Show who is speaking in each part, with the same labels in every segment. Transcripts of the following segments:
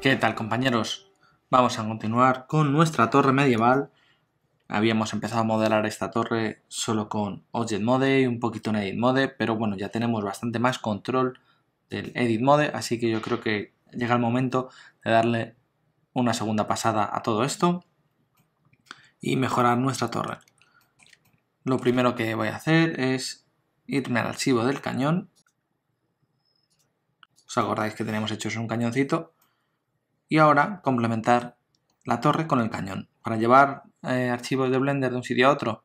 Speaker 1: ¿Qué tal compañeros? Vamos a continuar con nuestra torre medieval. Habíamos empezado a modelar esta torre solo con Object Mode y un poquito en Edit Mode, pero bueno, ya tenemos bastante más control del Edit Mode, así que yo creo que llega el momento de darle una segunda pasada a todo esto y mejorar nuestra torre. Lo primero que voy a hacer es irme al archivo del cañón. ¿Os acordáis que tenemos hecho un cañoncito? y ahora complementar la torre con el cañón. Para llevar eh, archivos de Blender de un sitio a otro,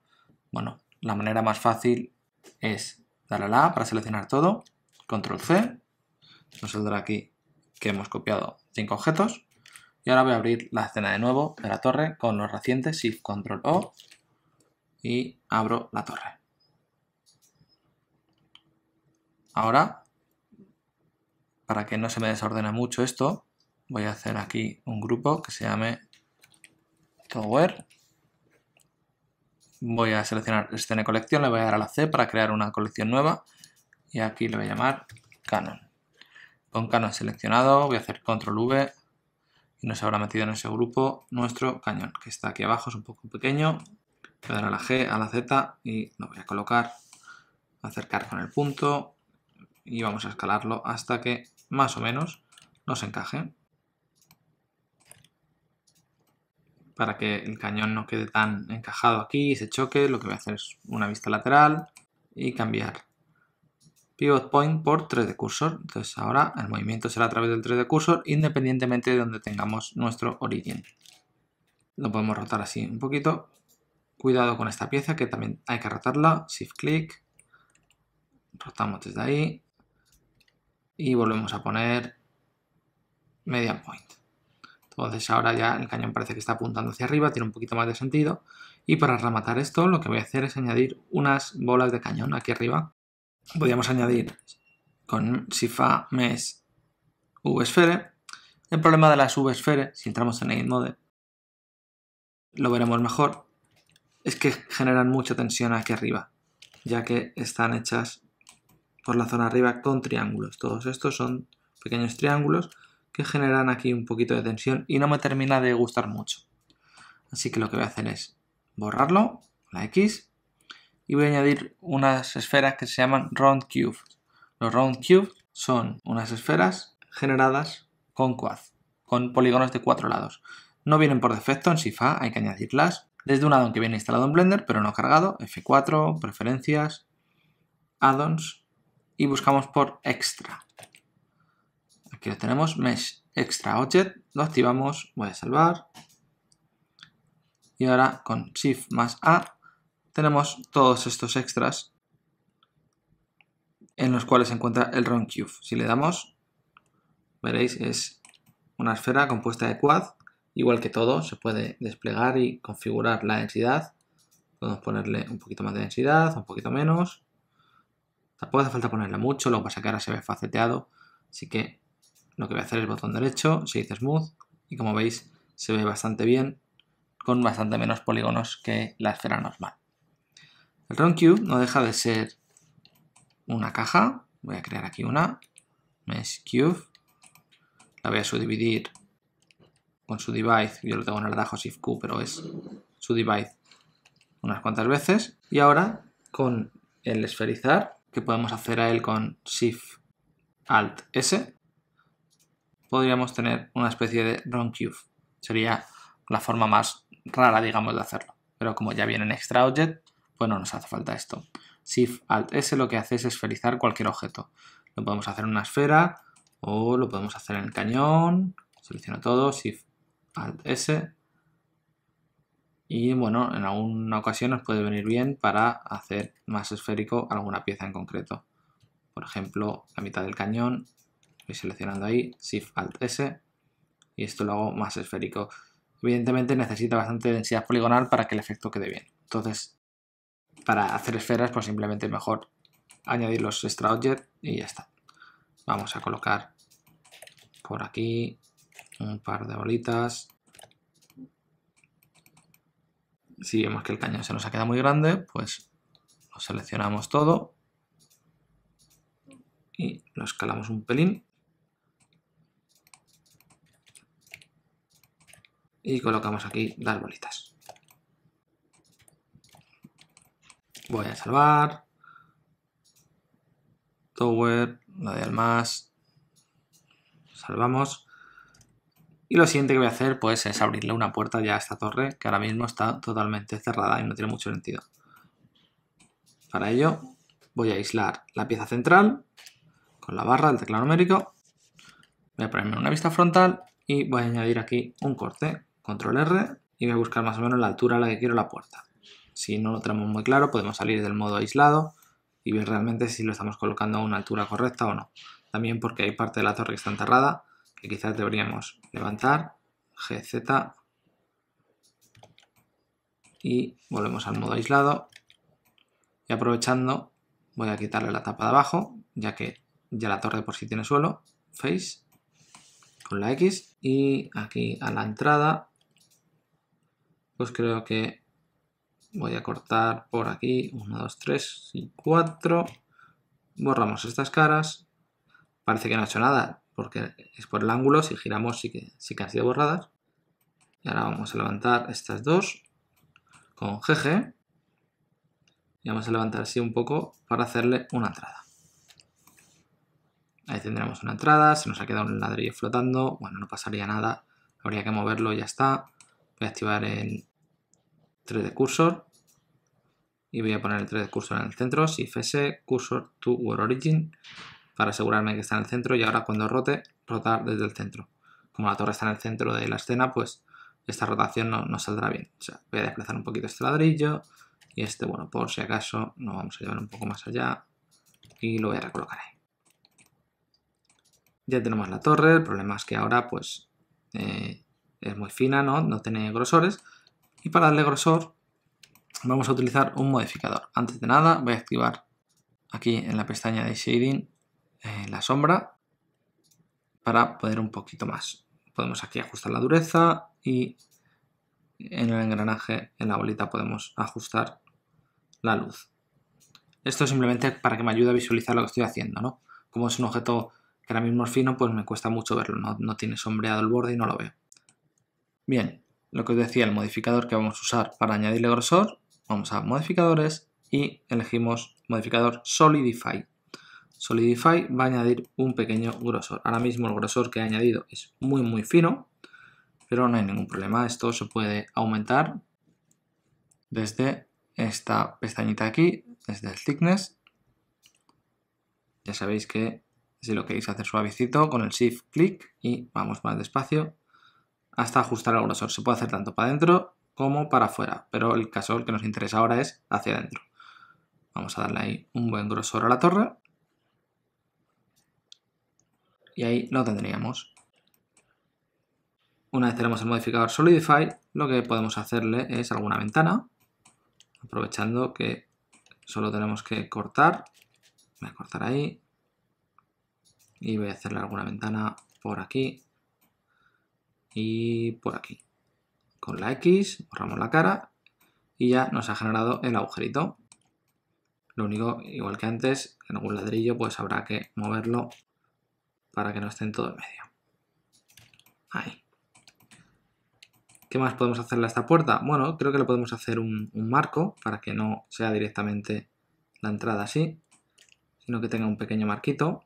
Speaker 1: bueno, la manera más fácil es darle a la A para seleccionar todo, control C, nos saldrá aquí que hemos copiado 5 objetos y ahora voy a abrir la escena de nuevo de la torre con los recientes Shift Control O y abro la torre. Ahora, para que no se me desordene mucho esto, voy a hacer aquí un grupo que se llame Tower. Voy a seleccionar escena Colección, le voy a dar a la C para crear una colección nueva y aquí le voy a llamar Canon. Con Canon seleccionado voy a hacer Control V y nos habrá metido en ese grupo nuestro cañón que está aquí abajo, es un poco pequeño. Voy a dar a la G, a la Z y lo voy a colocar, acercar con el punto y vamos a escalarlo hasta que más o menos nos encaje. para que el cañón no quede tan encajado aquí y se choque, lo que voy a hacer es una vista lateral y cambiar pivot point por 3D cursor. Entonces ahora el movimiento será a través del 3D cursor independientemente de donde tengamos nuestro origen. Lo podemos rotar así un poquito. Cuidado con esta pieza que también hay que rotarla. Shift click Rotamos desde ahí. Y volvemos a poner median point. Entonces ahora ya el cañón parece que está apuntando hacia arriba, tiene un poquito más de sentido. Y para rematar esto lo que voy a hacer es añadir unas bolas de cañón aquí arriba. Podríamos añadir con Sifa Mesh VSphere. El problema de las Sphere, si entramos en mode, lo veremos mejor, es que generan mucha tensión aquí arriba, ya que están hechas por la zona arriba con triángulos. Todos estos son pequeños triángulos que generan aquí un poquito de tensión y no me termina de gustar mucho. Así que lo que voy a hacer es borrarlo, la X, y voy a añadir unas esferas que se llaman round cube. Los round cube son unas esferas generadas con quad, con polígonos de cuatro lados. No vienen por defecto en SIFA, hay que añadirlas. Desde un addon que viene instalado en Blender, pero no cargado, F4, preferencias, addons, y buscamos por extra que tenemos Mesh Extra Object, lo activamos, voy a salvar. Y ahora con Shift más A tenemos todos estos extras en los cuales se encuentra el Round Si le damos, veréis, es una esfera compuesta de quad, igual que todo, se puede desplegar y configurar la densidad. Podemos ponerle un poquito más de densidad, un poquito menos. Tampoco hace falta ponerle mucho, lo que pasa que ahora se ve faceteado, así que lo que voy a hacer es botón derecho, se dice smooth y como veis se ve bastante bien con bastante menos polígonos que la esfera normal. El round no deja de ser una caja, voy a crear aquí una, mesh cube, la voy a subdividir con su divide, yo lo tengo en el rajo, Shift Q, pero es su divide unas cuantas veces. Y ahora con el esferizar, que podemos hacer a él con Shift Alt S, podríamos tener una especie de round cube. Sería la forma más rara, digamos, de hacerlo. Pero como ya viene en extra object, pues no nos hace falta esto. Shift Alt S lo que hace es esferizar cualquier objeto. Lo podemos hacer en una esfera o lo podemos hacer en el cañón. Selecciono todo, Shift Alt S. Y bueno, en alguna ocasión nos puede venir bien para hacer más esférico alguna pieza en concreto. Por ejemplo, la mitad del cañón Voy seleccionando ahí, Shift Alt S, y esto lo hago más esférico. Evidentemente necesita bastante densidad poligonal para que el efecto quede bien. Entonces, para hacer esferas, pues simplemente mejor añadir los extra y ya está. Vamos a colocar por aquí un par de bolitas. Si vemos que el cañón se nos ha quedado muy grande, pues lo seleccionamos todo y lo escalamos un pelín y colocamos aquí las bolitas. Voy a salvar. Tower, la de más. Salvamos. Y lo siguiente que voy a hacer pues es abrirle una puerta ya a esta torre que ahora mismo está totalmente cerrada y no tiene mucho sentido. Para ello voy a aislar la pieza central con la barra del teclado numérico. Voy a ponerme una vista frontal y voy a añadir aquí un corte control R y voy a buscar más o menos la altura a la que quiero la puerta. Si no lo tenemos muy claro, podemos salir del modo aislado y ver realmente si lo estamos colocando a una altura correcta o no. También porque hay parte de la torre que está enterrada, que quizás deberíamos levantar, GZ, y volvemos al modo aislado. Y aprovechando, voy a quitarle la tapa de abajo, ya que ya la torre por sí tiene suelo, face, con la X, y aquí a la entrada pues creo que voy a cortar por aquí, 1, 2, 3 y 4, borramos estas caras, parece que no ha hecho nada porque es por el ángulo, si giramos sí que, sí que han sido borradas, y ahora vamos a levantar estas dos con GG, y vamos a levantar así un poco para hacerle una entrada. Ahí tendremos una entrada, se nos ha quedado un ladrillo flotando, bueno, no pasaría nada, habría que moverlo y ya está voy a activar el 3D cursor y voy a poner el 3D cursor en el centro, si fs cursor to world origin, para asegurarme que está en el centro y ahora cuando rote, rotar desde el centro. Como la torre está en el centro de la escena, pues esta rotación no, saldrá bien. voy a desplazar un poquito este ladrillo y este, bueno, por si acaso, no vamos a llevar un poco más allá y lo voy a recolocar ahí. Ya tenemos la torre, el problema es que ahora pues eh, es muy fina, ¿no? no tiene grosores. Y para darle grosor vamos a utilizar un modificador. Antes de nada voy a activar aquí en la pestaña de Shading eh, la sombra para poder un poquito más. Podemos aquí ajustar la dureza y en el engranaje, en la bolita, podemos ajustar la luz. Esto simplemente para que me ayude a visualizar lo que estoy haciendo, Como es un objeto que ahora mismo es fino, pues me cuesta mucho verlo, no tiene sombreado el borde y no lo veo. Bien, lo que os decía, el modificador que vamos a usar para añadirle grosor, vamos a modificadores y elegimos modificador solidify. Solidify va a añadir un pequeño grosor. Ahora mismo el grosor que he añadido es muy muy fino, pero no hay ningún problema. Esto se puede aumentar desde esta pestañita aquí, desde el thickness. Ya sabéis que si lo queréis hacer suavecito con el shift clic y vamos más despacio, hasta ajustar el grosor. Se puede hacer tanto para adentro como para afuera, pero el caso que nos interesa ahora es hacia adentro. Vamos a darle ahí un buen grosor a la torre. Y ahí lo tendríamos. Una vez tenemos el modificador Solidify, lo que podemos hacerle es alguna ventana, aprovechando que solo tenemos que cortar. Voy a cortar ahí. Y voy a hacerle alguna ventana por aquí y por aquí. Con la X borramos la cara y ya nos ha generado el agujerito. Lo único, igual que antes, en algún ladrillo pues habrá que moverlo para que no esté en todo el medio. Ahí. ¿Qué más podemos hacerle a esta puerta? Bueno, creo que le podemos hacer un, un marco para que no sea directamente la entrada así, sino que tenga un pequeño marquito.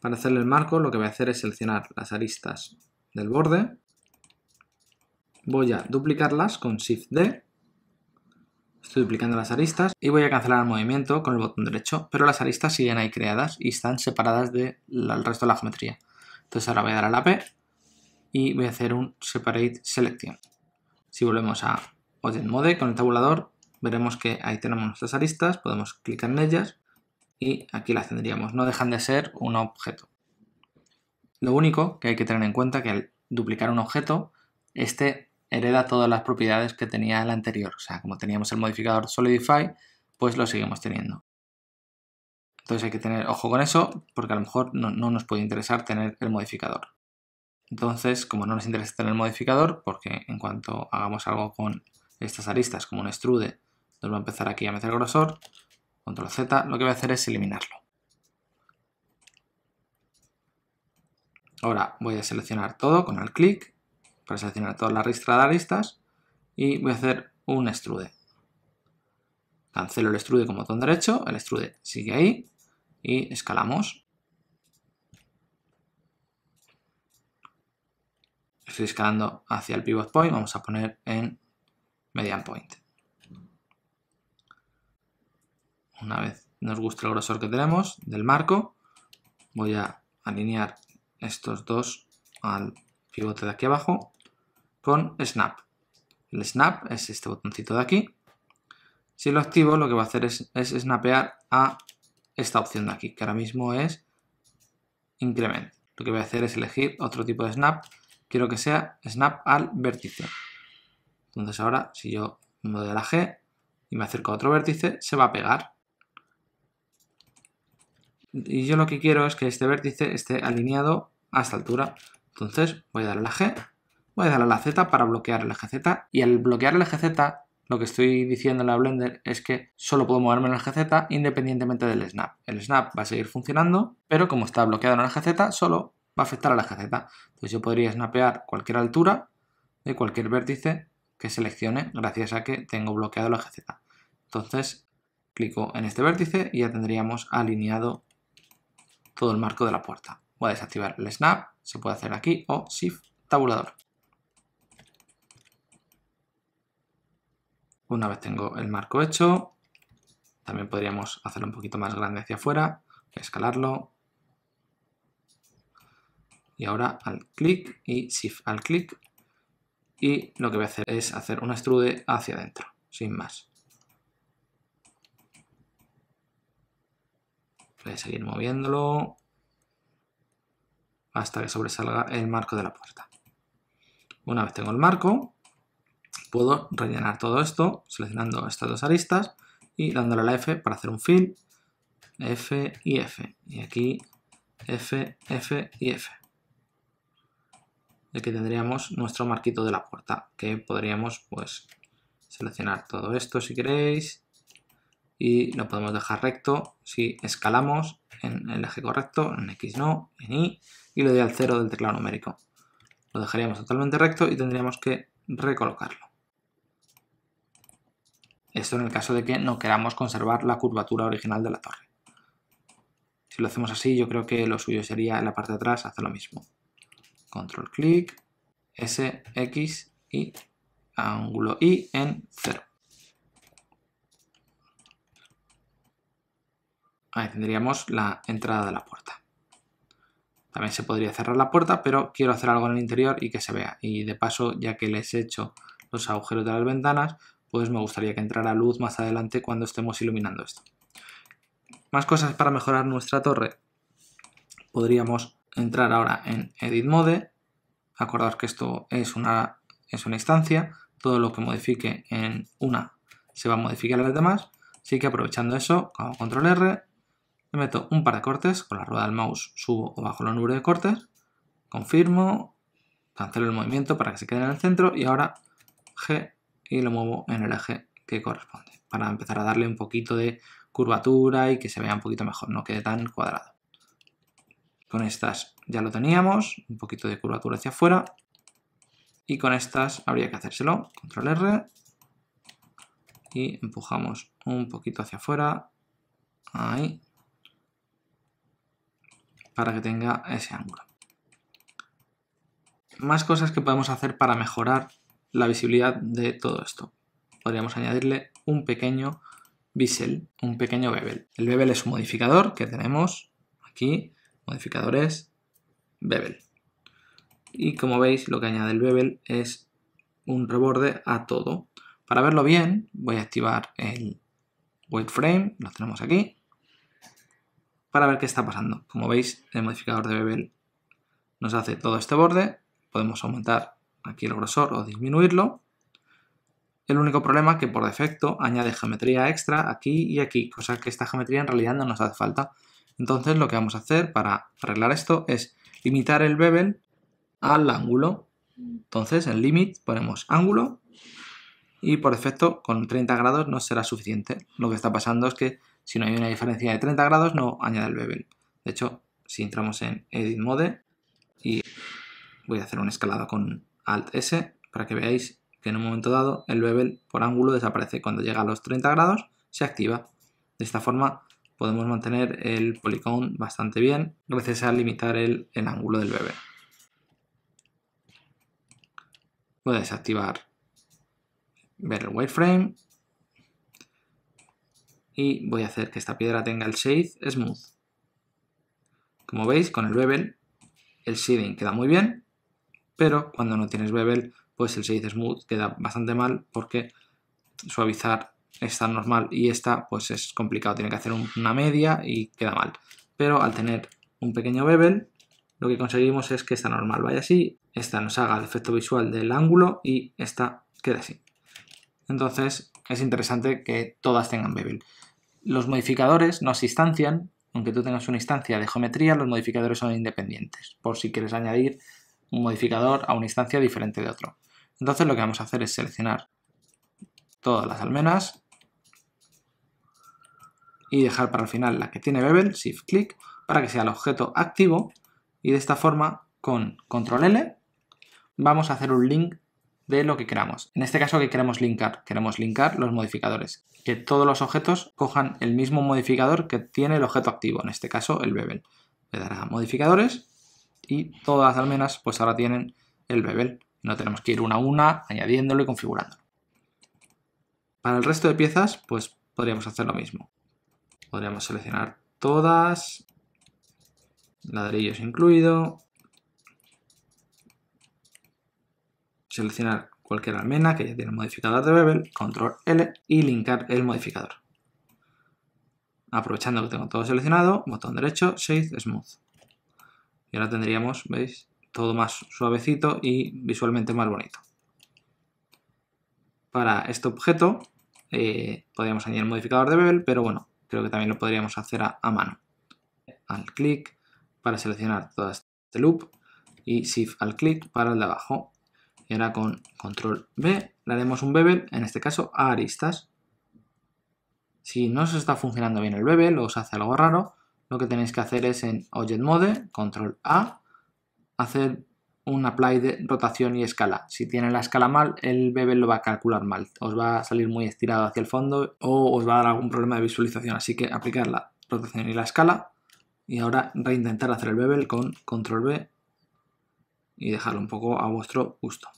Speaker 1: Para hacerle el marco lo que voy a hacer es seleccionar las aristas del borde Voy a duplicarlas con Shift D. Estoy duplicando las aristas y voy a cancelar el movimiento con el botón derecho, pero las aristas siguen ahí creadas y están separadas del resto de la geometría. Entonces ahora voy a dar a la P y voy a hacer un Separate Selection. Si volvemos a Object Mode con el tabulador, veremos que ahí tenemos nuestras aristas, podemos clicar en ellas y aquí las tendríamos. No dejan de ser un objeto. Lo único que hay que tener en cuenta es que al duplicar un objeto, este hereda todas las propiedades que tenía el anterior. O sea, como teníamos el modificador Solidify, pues lo seguimos teniendo. Entonces hay que tener ojo con eso, porque a lo mejor no, nos puede interesar tener el modificador. Entonces, como no nos interesa tener el modificador, porque en cuanto hagamos algo con estas aristas, como un extrude, nos va a empezar aquí a meter grosor, control Z, lo que voy a hacer es eliminarlo. Ahora voy a seleccionar todo con el clic para seleccionar toda la ristra de aristas y voy a hacer un extrude. Cancelo el extrude con botón derecho, el extrude sigue ahí y escalamos. Estoy escalando hacia el pivot point, vamos a poner en median point. Una vez nos gusta el grosor que tenemos del marco, voy a alinear estos dos al pivote de aquí abajo con Snap. El Snap es este botoncito de aquí. Si lo activo, lo que va a hacer es, snapear a esta opción de aquí, que ahora mismo es Increment. Lo que voy a hacer es elegir otro tipo de Snap. Quiero que sea Snap al vértice. Entonces ahora, si yo me doy la G y me acerco a otro vértice, se va a pegar. Y yo lo que quiero es que este vértice esté alineado a esta altura. Entonces voy a darle la G voy a darle a la Z para bloquear el eje Z y al bloquear el eje Z lo que estoy diciendo en la Blender es que solo puedo moverme en el eje Z independientemente del snap. El snap va a seguir funcionando, pero como está bloqueado en el eje Z solo va a afectar al Z Entonces yo podría snapear cualquier altura de cualquier vértice que seleccione gracias a que tengo bloqueado el eje Z. Entonces clico en este vértice y ya tendríamos alineado todo el marco de la puerta. Voy a desactivar el snap, se puede hacer aquí, o shift tabulador. Una vez tengo el marco hecho, también podríamos hacerlo un poquito más grande hacia afuera, escalarlo. Y ahora al clic y shift al clic. Y lo que voy a hacer es hacer un extrude hacia adentro, sin más. Voy a seguir moviéndolo hasta que sobresalga el marco de la puerta. Una vez tengo el marco, Puedo rellenar todo esto seleccionando estas dos aristas y dándole a la F para hacer un fill, F y F. Y aquí F, F y F. Y aquí tendríamos nuestro marquito de la puerta, que podríamos pues seleccionar todo esto si queréis y lo podemos dejar recto si escalamos en el eje correcto, en X no, en Y, y lo doy al 0 del teclado numérico. Lo dejaríamos totalmente recto y tendríamos que recolocarlo. Esto en el caso de que no queramos conservar la curvatura original de la torre. Si lo hacemos así, yo creo que lo suyo sería en la parte de atrás hacer lo mismo. Control click S, X y ángulo Y en 0. Ahí tendríamos la entrada de la puerta. También se podría cerrar la puerta, pero quiero hacer algo en el interior y que se vea. Y de paso, ya que les he hecho los agujeros de las ventanas, pues me gustaría que entrara luz más adelante cuando estemos iluminando esto. Más cosas para mejorar nuestra torre. Podríamos entrar ahora en Edit Mode. Acordar que esto es una, es una instancia. Todo lo que modifique en una se va a modificar a las demás. Así que aprovechando eso, hago Control R, me meto un par de cortes, con la rueda del mouse subo o bajo el número de cortes, confirmo, cancelo el movimiento para que se quede en el centro y ahora G y lo muevo en el eje que corresponde para empezar a darle un poquito de curvatura y que se vea un poquito mejor, no quede tan cuadrado. Con estas ya lo teníamos, un poquito de curvatura hacia afuera y con estas habría que hacérselo, control R y empujamos un poquito hacia afuera, ahí, para que tenga ese ángulo. Más cosas que podemos hacer para mejorar la visibilidad de todo esto. Podríamos añadirle un pequeño bisel, un pequeño bevel. El bevel es un modificador que tenemos aquí, modificadores, bevel. Y como veis, lo que añade el bevel es un reborde a todo. Para verlo bien, voy a activar el Frame, lo tenemos aquí, para ver qué está pasando. Como veis, el modificador de bevel nos hace todo este borde, podemos aumentar aquí el grosor o disminuirlo. El único problema es que por defecto añade geometría extra aquí y aquí, cosa que esta geometría en realidad no nos hace falta. Entonces lo que vamos a hacer para arreglar esto es limitar el bevel al ángulo. Entonces en limit ponemos ángulo y por defecto con 30 grados no será suficiente. Lo que está pasando es que si no hay una diferencia de 30 grados no añade el bevel. De hecho, si entramos en Edit Mode y voy a hacer un escalado con Alt S para que veáis que en un momento dado el bevel por ángulo desaparece. Cuando llega a los 30 grados se activa. De esta forma podemos mantener el policón bastante bien gracias a limitar el, ángulo del bevel. a desactivar ver el wireframe y voy a hacer que esta piedra tenga el shade smooth. Como veis, con el bevel el shading queda muy bien pero cuando no tienes bevel, pues el 6 smooth queda bastante mal porque suavizar esta normal y esta pues es complicado, tiene que hacer una media y queda mal. Pero al tener un pequeño bevel, lo que conseguimos es que esta normal vaya así, esta nos haga el efecto visual del ángulo y esta queda así. Entonces es interesante que todas tengan bevel. Los modificadores se instancian, aunque tú tengas una instancia de geometría, los modificadores son independientes, por si quieres añadir un modificador a una instancia diferente de otro. Entonces lo que vamos a hacer es seleccionar todas las almenas y dejar para el final la que tiene Bevel, Shift click para que sea el objeto activo y de esta forma con Control L vamos a hacer un link de lo que queramos. En este caso que queremos linkar, queremos linkar los modificadores, que todos los objetos cojan el mismo modificador que tiene el objeto activo, en este caso el Bevel. Le dará modificadores y todas las almenas pues ahora tienen el bebel, No tenemos que ir una a una añadiéndolo y configurándolo. Para el resto de piezas pues podríamos hacer lo mismo. Podríamos seleccionar todas, ladrillos incluido, seleccionar cualquier almena que ya tiene el modificador de bebel, control L y linkar el modificador. Aprovechando que tengo todo seleccionado, botón derecho, Shade Smooth. Y ahora tendríamos, ¿veis? Todo más suavecito y visualmente más bonito. Para este objeto eh, podríamos añadir el modificador de bevel, pero bueno, creo que también lo podríamos hacer a, mano. Al clic para seleccionar todo este loop y shift al clic para el de abajo. Y ahora con control B le haremos un bevel, en este caso a aristas. Si no se está funcionando bien el bevel o se hace algo raro, lo que tenéis que hacer es en Object Mode, Control A, hacer un apply de rotación y escala. Si tiene la escala mal, el bebel lo va a calcular mal. Os va a salir muy estirado hacia el fondo o os va a dar algún problema de visualización. Así que aplicar la rotación y la escala. Y ahora reintentar hacer el bebel con control B y dejarlo un poco a vuestro gusto.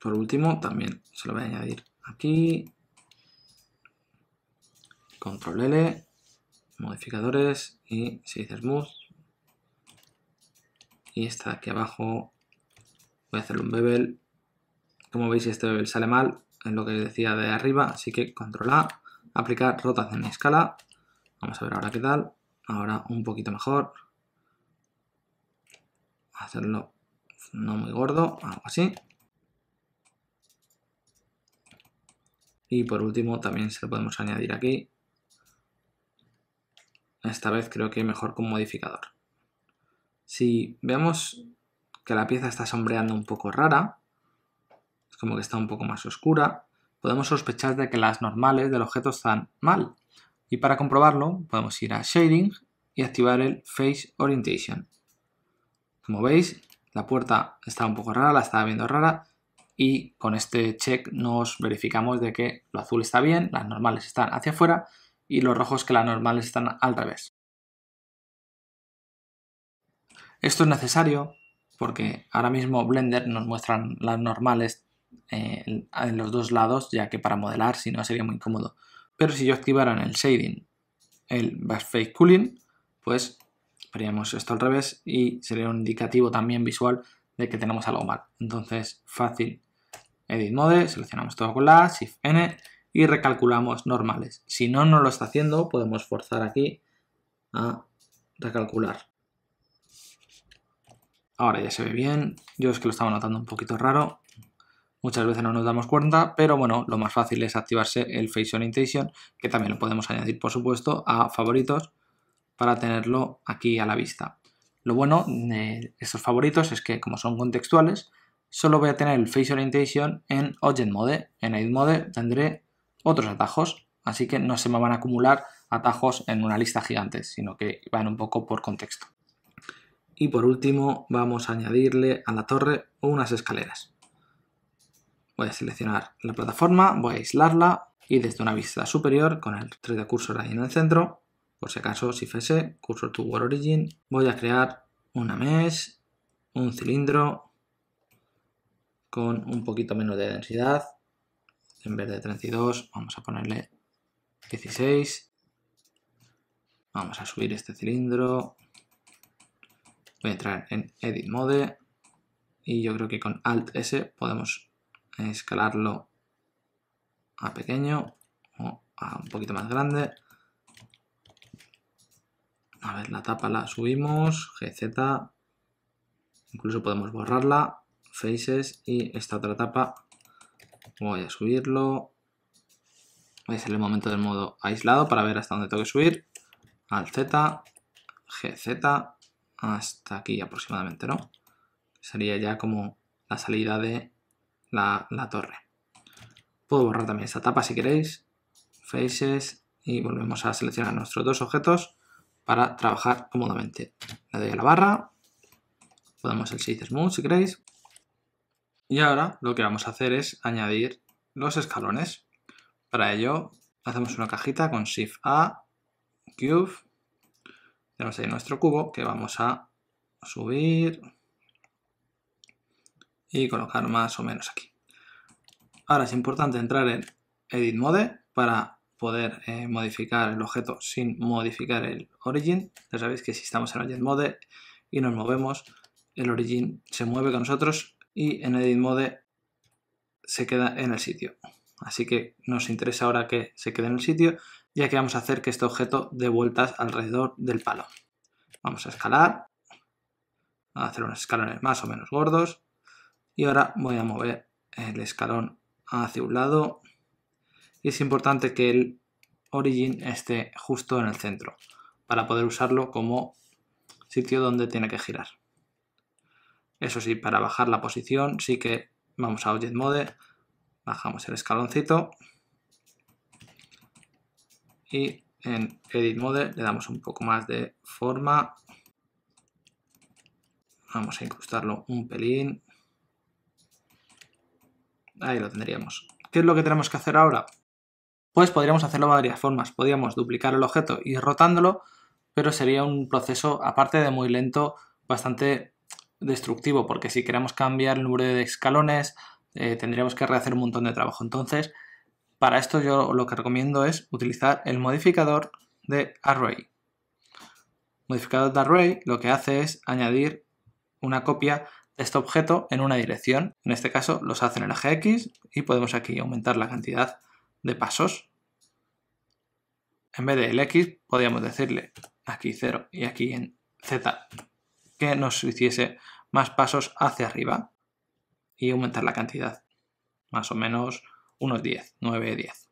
Speaker 1: Por último, también se lo voy a añadir aquí control L, modificadores y se dice smooth. Y esta de aquí abajo, voy a hacerle un bevel. Como veis este bevel sale mal, es lo que decía de arriba, así que control A, aplicar rotación y escala. Vamos a ver ahora qué tal, ahora un poquito mejor. Hacerlo no muy gordo, algo así. Y por último también se lo podemos añadir aquí esta vez creo que mejor con modificador. Si vemos que la pieza está sombreando un poco rara, es como que está un poco más oscura, podemos sospechar de que las normales del objeto están mal. Y para comprobarlo podemos ir a Shading y activar el Face Orientation. Como veis, la puerta está un poco rara, la estaba viendo rara y con este check nos verificamos de que lo azul está bien, las normales están hacia afuera y los rojos que las normales están al revés. Esto es necesario porque ahora mismo Blender nos muestran las normales eh, en los dos lados, ya que para modelar si no sería muy incómodo. Pero si yo activara en el shading el Backface Cooling, pues veríamos esto al revés y sería un indicativo también visual de que tenemos algo mal. Entonces, fácil, Edit Mode, seleccionamos todo con la Shift N y recalculamos normales. Si no no lo está haciendo, podemos forzar aquí a recalcular. Ahora ya se ve bien. Yo es que lo estaba notando un poquito raro. Muchas veces no nos damos cuenta, pero bueno, lo más fácil es activarse el Face Orientation, que también lo podemos añadir, por supuesto, a favoritos para tenerlo aquí a la vista. Lo bueno de estos favoritos es que, como son contextuales, solo voy a tener el Face Orientation en Object Mode. En Edit Mode tendré otros atajos, así que no se me van a acumular atajos en una lista gigante, sino que van un poco por contexto. Y por último vamos a añadirle a la torre unas escaleras. Voy a seleccionar la plataforma, voy a aislarla y desde una vista superior con el 3D cursor ahí en el centro, por si acaso si fuese cursor to World Origin, voy a crear una mesh, un cilindro con un poquito menos de densidad en vez de 32 vamos a ponerle 16. Vamos a subir este cilindro. Voy a entrar en Edit Mode y yo creo que con Alt S podemos escalarlo a pequeño o a un poquito más grande. A ver, la tapa la subimos, GZ, incluso podemos borrarla, Faces y esta otra tapa voy a subirlo. Voy a hacer el momento del modo aislado para ver hasta dónde tengo que subir. Al Z, GZ, hasta aquí aproximadamente, ¿no? Sería ya como la salida de la, torre. Puedo borrar también esta tapa si queréis. Faces y volvemos a seleccionar nuestros dos objetos para trabajar cómodamente. Le doy a la barra, podemos el Shade Smooth si queréis, y ahora lo que vamos a hacer es añadir los escalones. Para ello hacemos una cajita con Shift A, Cube, tenemos ahí nuestro cubo que vamos a subir y colocar más o menos aquí. Ahora es importante entrar en Edit Mode para poder eh, modificar el objeto sin modificar el Origin. Ya sabéis que si estamos en Edit Mode y nos movemos, el Origin se mueve con nosotros y en edit mode se queda en el sitio. Así que nos interesa ahora que se quede en el sitio, ya que vamos a hacer que este objeto dé vueltas alrededor del palo. Vamos a escalar, a hacer unos escalones más o menos gordos, y ahora voy a mover el escalón hacia un lado, y es importante que el origin esté justo en el centro, para poder usarlo como sitio donde tiene que girar. Eso sí, para bajar la posición sí que vamos a Object Mode, bajamos el escaloncito y en Edit Mode le damos un poco más de forma. Vamos a incrustarlo un pelín. Ahí lo tendríamos. ¿Qué es lo que tenemos que hacer ahora? Pues podríamos hacerlo de varias formas. Podríamos duplicar el objeto y rotándolo, pero sería un proceso, aparte de muy lento, bastante destructivo, porque si queremos cambiar el número de escalones, eh, tendríamos que rehacer un montón de trabajo. Entonces, para esto yo lo que recomiendo es utilizar el modificador de array. Modificador de array lo que hace es añadir una copia de este objeto en una dirección. En este caso los hace en el eje X y podemos aquí aumentar la cantidad de pasos. En vez del X podríamos decirle aquí 0 y aquí en Z que nos hiciese más pasos hacia arriba y aumentar la cantidad. Más o menos unos 10, 9, 10.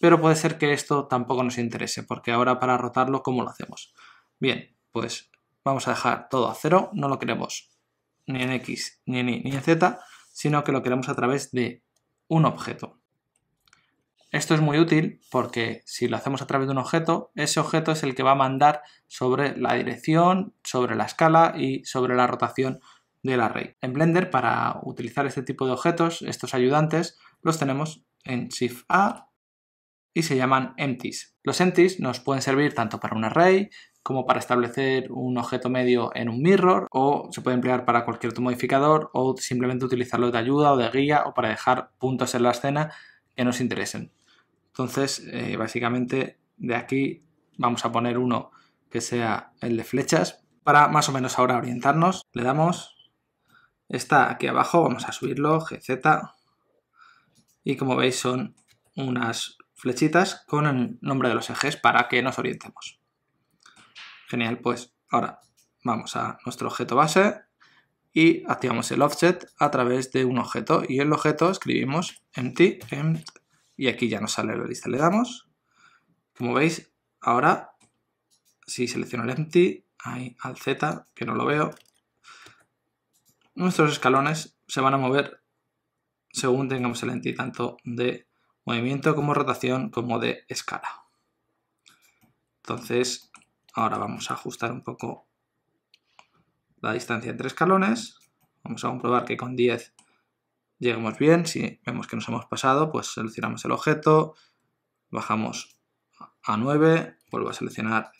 Speaker 1: Pero puede ser que esto tampoco nos interese, porque ahora para rotarlo, ¿cómo lo hacemos? Bien, pues vamos a dejar todo a cero, no lo queremos ni en X ni en Y ni en Z, sino que lo queremos a través de un objeto. Esto es muy útil porque si lo hacemos a través de un objeto, ese objeto es el que va a mandar sobre la dirección, sobre la escala y sobre la rotación del array. En Blender, para utilizar este tipo de objetos, estos ayudantes, los tenemos en Shift A y se llaman empties. Los empties nos pueden servir tanto para un array como para establecer un objeto medio en un mirror o se puede emplear para cualquier otro modificador o simplemente utilizarlo de ayuda o de guía o para dejar puntos en la escena que nos interesen. Entonces, eh, básicamente de aquí vamos a poner uno que sea el de flechas para más o menos ahora orientarnos. Le damos, está aquí abajo, vamos a subirlo, GZ, y como veis son unas flechitas con el nombre de los ejes para que nos orientemos. Genial, pues ahora vamos a nuestro objeto base y activamos el offset a través de un objeto y el objeto escribimos empty, empty y aquí ya nos sale la lista. Le damos, como veis, ahora si selecciono el empty, ahí al Z, que no lo veo, nuestros escalones se van a mover según tengamos el empty, tanto de movimiento como rotación como de escala. Entonces, ahora vamos a ajustar un poco la distancia entre escalones. Vamos a comprobar que con 10 llegamos bien, si vemos que nos hemos pasado, pues seleccionamos el objeto, bajamos a 9, vuelvo a seleccionar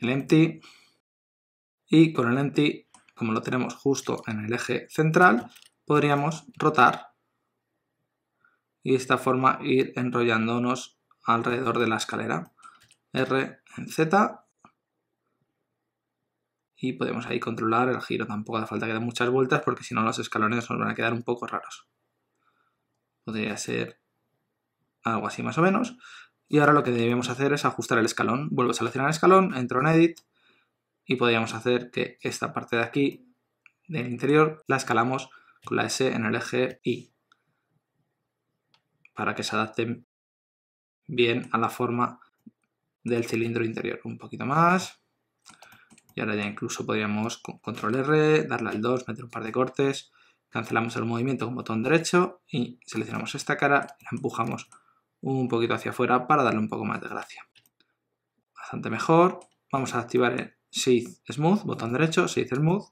Speaker 1: el empty y con el empty, como lo tenemos justo en el eje central, podríamos rotar y de esta forma ir enrollándonos alrededor de la escalera. R en Z y podemos ahí controlar el giro. Tampoco hace falta que den muchas vueltas porque si no los escalones nos van a quedar un poco raros. Podría ser algo así más o menos. Y ahora lo que debemos hacer es ajustar el escalón. Vuelvo a seleccionar el escalón, entro en Edit y podríamos hacer que esta parte de aquí, del interior, la escalamos con la S en el eje Y para que se adapte bien a la forma del cilindro interior. Un poquito más, y ahora ya incluso podríamos con control R, darle al 2, meter un par de cortes, cancelamos el movimiento con botón derecho y seleccionamos esta cara y la empujamos un poquito hacia afuera para darle un poco más de gracia. Bastante mejor. Vamos a activar el Shade Smooth, botón derecho, Shade Smooth.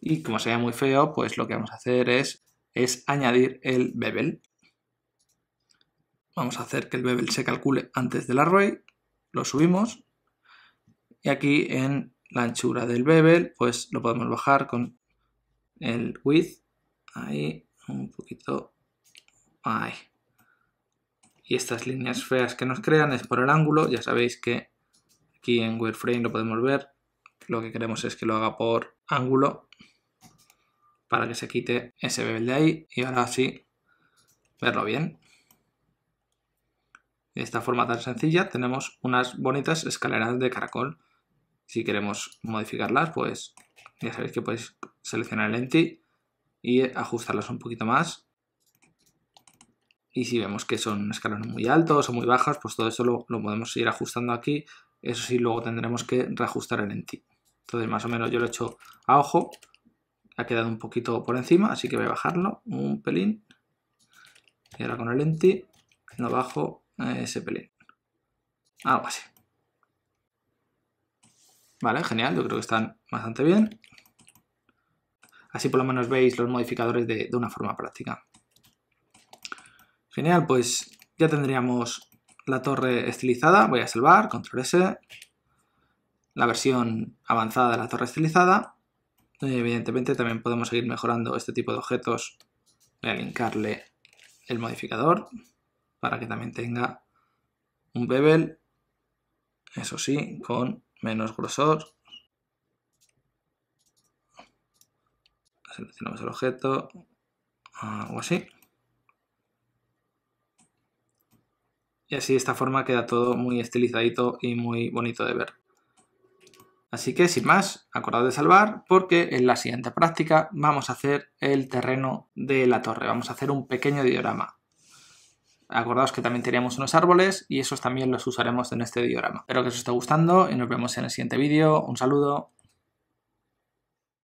Speaker 1: Y como se ve muy feo, pues lo que vamos a hacer es, es añadir el bevel. Vamos a hacer que el bevel se calcule antes del array. Lo subimos. Y aquí en la anchura del bevel, pues lo podemos bajar con el width, ahí, un poquito, ahí. Y estas líneas feas que nos crean es por el ángulo, ya sabéis que aquí en wireframe lo podemos ver, lo que queremos es que lo haga por ángulo para que se quite ese bevel de ahí y ahora sí verlo bien. De esta forma tan sencilla tenemos unas bonitas escaleras de caracol. Si queremos modificarlas, pues ya sabéis que podéis seleccionar el enti y ajustarlas un poquito más. Y si vemos que son escalones muy altos o muy bajos, pues todo eso lo, lo podemos ir ajustando aquí. Eso sí, luego tendremos que reajustar el enti Entonces más o menos yo lo he hecho a ojo. Ha quedado un poquito por encima, así que voy a bajarlo un pelín. Y ahora con el enti lo bajo eh, ese pelín. Algo así. Vale, genial, yo creo que están bastante bien. Así por lo menos veis los modificadores de, una forma práctica. Genial, pues ya tendríamos la torre estilizada. Voy a salvar, control S. La versión avanzada de la torre estilizada. evidentemente también podemos seguir mejorando este tipo de objetos. Voy a linkarle el modificador para que también tenga un bevel. Eso sí, con menos grosor. Seleccionamos el objeto, algo ah, así. Y así de esta forma queda todo muy estilizadito y muy bonito de ver. Así que sin más, acordad de salvar porque en la siguiente práctica vamos a hacer el terreno de la torre. Vamos a hacer un pequeño diorama. Acordaos que también tenemos unos árboles y esos también los usaremos en este diorama. Espero que os esté gustando y nos vemos en el siguiente vídeo. Un saludo.